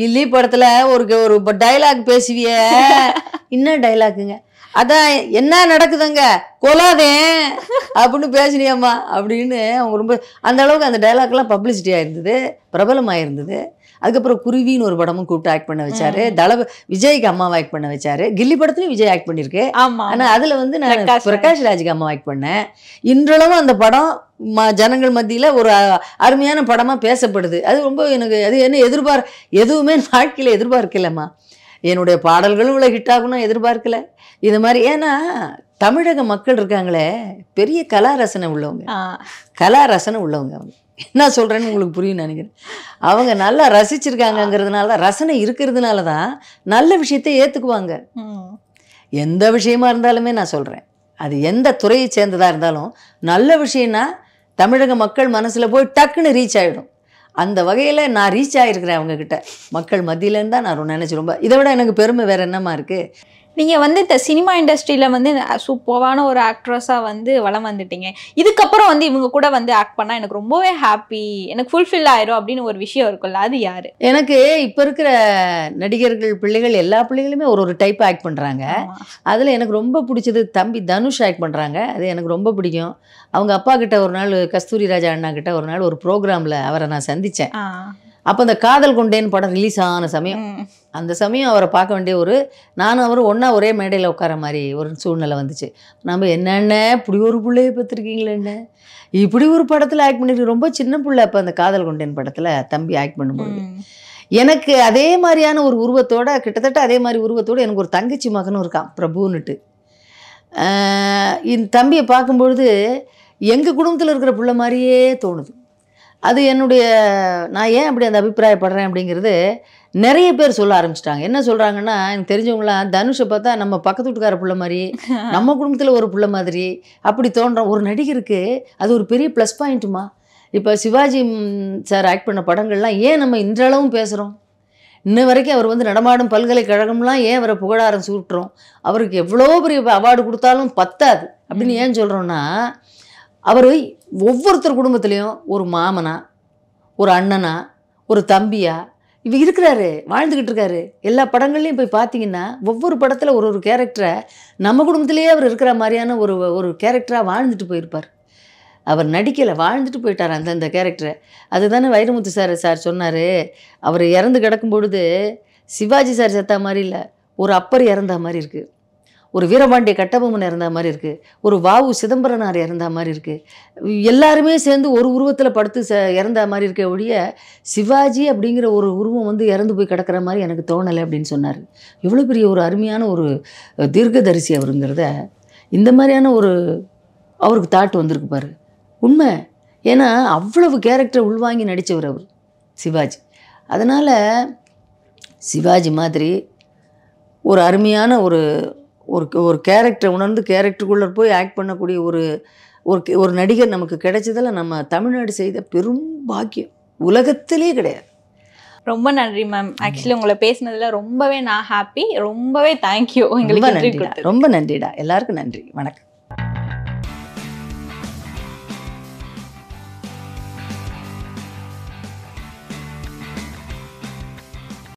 கில்லி படத்தில் ஒரு ஒரு டைலாக் பேசுவிய இன்னும் டைலாக்குங்க அதான் என்ன நடக்குதுங்க கொலாதே அப்படின்னு பேசினியம்மா அப்படின்னு அவங்க ரொம்ப அந்த அளவுக்கு அந்த டைலாக்லாம் பப்ளிசிட்டி ஆயிருந்தது இருந்தது அதுக்கப்புறம் குருவின்னு ஒரு படமும் கூப்பிட்டு ஆக்ட் பண்ண வச்சாரு தளப விஜய்க்கு அம்மாவை ஆக்ட் பண்ண வச்சாரு கில்லி படத்துலையும் விஜய் ஆக்ட் பண்ணியிருக்கு ஆனால் அதில் வந்து நான் பிரகாஷ் ராஜுக்கு அம்மா ஆக்ட் பண்ணேன் இன்றளவும் அந்த படம் ம ஜனங்கள் மத்தியில் ஒரு அருமையான படமாக பேசப்படுது அது ரொம்ப எனக்கு அது என்ன எதிர்பார் எதுவுமே வாழ்க்கையில் எதிர்பார்க்கலம்மா என்னுடைய பாடல்களும் இவ்வளோ ஹிட் ஆகணும் எதிர்பார்க்கல இது மாதிரி ஏன்னா தமிழக மக்கள் இருக்காங்களே பெரிய கலா ரசனை உள்ளவங்க கலா ரசனை உள்ளவங்க அவங்க என்ன சொல்கிறேன்னு உங்களுக்கு புரியும் நினைக்கிறேன் அவங்க நல்லா ரசிச்சிருக்காங்கங்கிறதுனால தான் ரசனை இருக்கிறதுனால தான் நல்ல விஷயத்தை ஏற்றுக்குவாங்க எந்த விஷயமா இருந்தாலுமே நான் சொல்கிறேன் அது எந்த துறையை சேர்ந்ததாக இருந்தாலும் நல்ல விஷயம்னா தமிழக மக்கள் மனசில் போய் டக்குன்னு ரீச் ஆகிடும் அந்த வகையில் நான் ரீச் ஆகிருக்கிறேன் அவங்கக்கிட்ட மக்கள் மத்தியிலேருந்து தான் நான் நினச்சி ரொம்ப இதை விட எனக்கு பெருமை வேறு என்னம்மா இருக்குது நீங்கள் வந்து இந்த சினிமா இண்டஸ்ட்ரியில் வந்து சூப்பரான ஒரு ஆக்ட்ரஸாக வந்து வளம் வந்துட்டீங்க இதுக்கப்புறம் வந்து இவங்க கூட வந்து ஆக்ட் பண்ணால் எனக்கு ரொம்பவே ஹாப்பி எனக்கு ஃபுல்ஃபில் ஆயிரும் அப்படின்னு ஒரு விஷயம் இருக்குல்ல அது யார் எனக்கு இப்போ இருக்கிற நடிகர்கள் பிள்ளைகள் எல்லா பிள்ளைகளுமே ஒரு ஒரு டைப் ஆக்ட் பண்ணுறாங்க அதில் எனக்கு ரொம்ப பிடிச்சது தம்பி தனுஷ் ஆக்ட் பண்ணுறாங்க அது எனக்கு ரொம்ப பிடிக்கும் அவங்க அப்பா கிட்ட ஒரு நாள் கஸ்தூரி ராஜா அண்ணா கிட்ட ஒரு நாள் ஒரு ப்ரோக்ராமில் அவரை நான் சந்தித்தேன் அப்போ இந்த காதல் கொண்டேன்னு படம் ரிலீஸ் ஆன சமயம் அந்த சமயம் அவரை பார்க்க வேண்டிய ஒரு நானும் அவரும் ஒன்றா ஒரே மேடையில் உட்கார மாதிரி ஒரு சூழ்நிலை வந்துச்சு நம்ம என்னென்ன இப்படி ஒரு பிள்ளைய என்ன இப்படி ஒரு படத்தில் ஆக்ட் பண்ணிட்டு ரொம்ப சின்ன பிள்ளை அப்போ அந்த காதல் கொண்டேன் படத்தில் தம்பி ஆக்ட் பண்ணும்போது எனக்கு அதே மாதிரியான ஒரு உருவத்தோட கிட்டத்தட்ட அதே மாதிரி உருவத்தோடு எனக்கு ஒரு தங்கச்சி மகனும் இருக்கான் பிரபுன்னுட்டு என் தம்பியை பார்க்கும்பொழுது எங்கள் குடும்பத்தில் இருக்கிற பிள்ளை மாதிரியே தோணுது அது என்னுடைய நான் ஏன் அப்படி அந்த அபிப்பிராயப்படுறேன் அப்படிங்கிறது நிறைய பேர் சொல்ல ஆரம்பிச்சிட்டாங்க என்ன சொல்கிறாங்கன்னா எனக்கு தெரிஞ்சவங்களாம் தனுஷை பார்த்தா நம்ம பக்கத்து வீட்டுக்கார பிள்ளை மாதிரி நம்ம குடும்பத்தில் ஒரு பிள்ளை மாதிரி அப்படி தோன்ற ஒரு நடிகருக்கு அது ஒரு பெரிய ப்ளஸ் பாயிண்ட்டுமா இப்போ சிவாஜி சார் ஆக்ட் பண்ண படங்கள்லாம் ஏன் நம்ம இன்றளவும் பேசுகிறோம் இன்ன வரைக்கும் அவர் வந்து நடமாடும் பல்கலைக்கழகம்லாம் ஏன் அவரை புகழாரம் சூட்டுறோம் அவருக்கு எவ்வளோ பெரிய அவார்டு கொடுத்தாலும் பத்தாது அப்படின்னு ஏன் சொல்கிறோன்னா அவர் ஒவ்வொருத்தர் குடும்பத்துலேயும் ஒரு மாமனா ஒரு அண்ணனா ஒரு தம்பியா இவர் இருக்கிறாரு வாழ்ந்துக்கிட்டு இருக்காரு எல்லா படங்கள்லையும் போய் பார்த்தீங்கன்னா ஒவ்வொரு படத்தில் ஒரு ஒரு கேரக்டரை நம்ம குடும்பத்திலேயே அவர் இருக்கிற மாதிரியான ஒரு ஒரு கேரக்டராக வாழ்ந்துட்டு போயிருப்பார் அவர் நடிக்கலை வாழ்ந்துட்டு போயிட்டார் அந்தந்த கேரக்டரை அதுதானே வைரமுத்து சார் சார் சொன்னார் அவர் இறந்து கிடக்கும் பொழுது சிவாஜி சார் செத்தா மாதிரி இல்லை ஒரு அப்பர் இறந்த மாதிரி இருக்குது ஒரு வீரபாண்டிய கட்டபொம்மன் இறந்த மாதிரி இருக்குது ஒரு வாவு சிதம்பரனார் இறந்த மாதிரி இருக்குது எல்லாருமே சேர்ந்து ஒரு உருவத்தில் படுத்து ச இறந்த மாதிரி இருக்க ஒழிய சிவாஜி அப்படிங்கிற ஒரு உருவம் வந்து இறந்து போய் கிடக்கிற மாதிரி எனக்கு தோணலை அப்படின்னு சொன்னார் இவ்வளோ பெரிய ஒரு அருமையான ஒரு தீர்க்கதரிசி அவருங்கிறத இந்த மாதிரியான ஒரு அவருக்கு தாட் வந்திருக்கு பாரு உண்மை ஏன்னா அவ்வளவு கேரக்டரை உள்வாங்கி நடித்தவர் அவர் சிவாஜி அதனால் சிவாஜி மாதிரி ஒரு அருமையான ஒரு ஒரு ஒரு கேரக்டர் உணர்ந்து கேரக்டருக்குள்ளே போய் ஆக்ட் பண்ணக்கூடிய ஒரு ஒரு நடிகர் நமக்கு கிடைச்சதில் நம்ம தமிழ்நாடு செய்த பெரும் பாக்கியம் உலகத்திலே கிடையாது ரொம்ப நன்றி மேம் ஆக்சுவலி உங்களை பேசினதில் ரொம்பவே நான் ஹாப்பி ரொம்பவே தேங்க்யூ எங்களுக்கு ரொம்ப நன்றிடா ரொம்ப நன்றிடா எல்லாருக்கும் நன்றி வணக்கம்